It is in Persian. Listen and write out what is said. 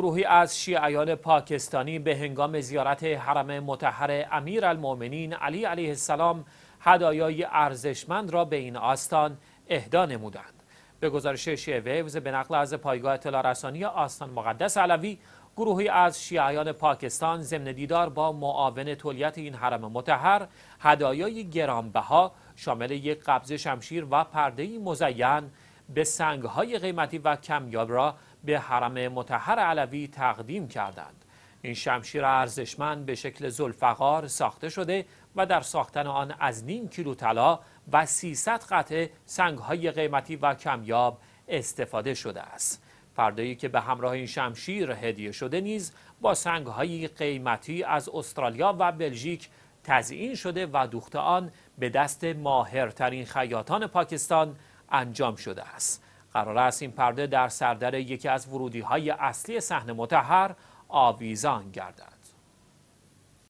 گروهی از شیعیان پاکستانی به هنگام زیارت حرم متحر امیر المومنین علی علیه السلام هدایای ارزشمند را به این آستان اهدا نمودند. به گزارش شیعه ویوز به نقل از پایگاه اطلاع رسانی آستان مقدس علوی گروهی از شیعیان پاکستان ضمن دیدار با معاون تولیت این حرم متحر هدایای گرانبها شامل یک قبض شمشیر و پردهی مزین به های قیمتی و کمیاب را به حرم متحر علوی تقدیم کردند این شمشیر ارزشمند به شکل زلفقار ساخته شده و در ساختن آن از نیم کیلو طلا و 300 قطعه های قیمتی و کمیاب استفاده شده است فردایی که به همراه این شمشیر هدیه شده نیز با های قیمتی از استرالیا و بلژیک تزیین شده و دوخت آن به دست ماهرترین خیاطان پاکستان انجام شده است قرار است این پرده در سردر یکی از ورودی های اصلی صحنه متحر آویزان گردد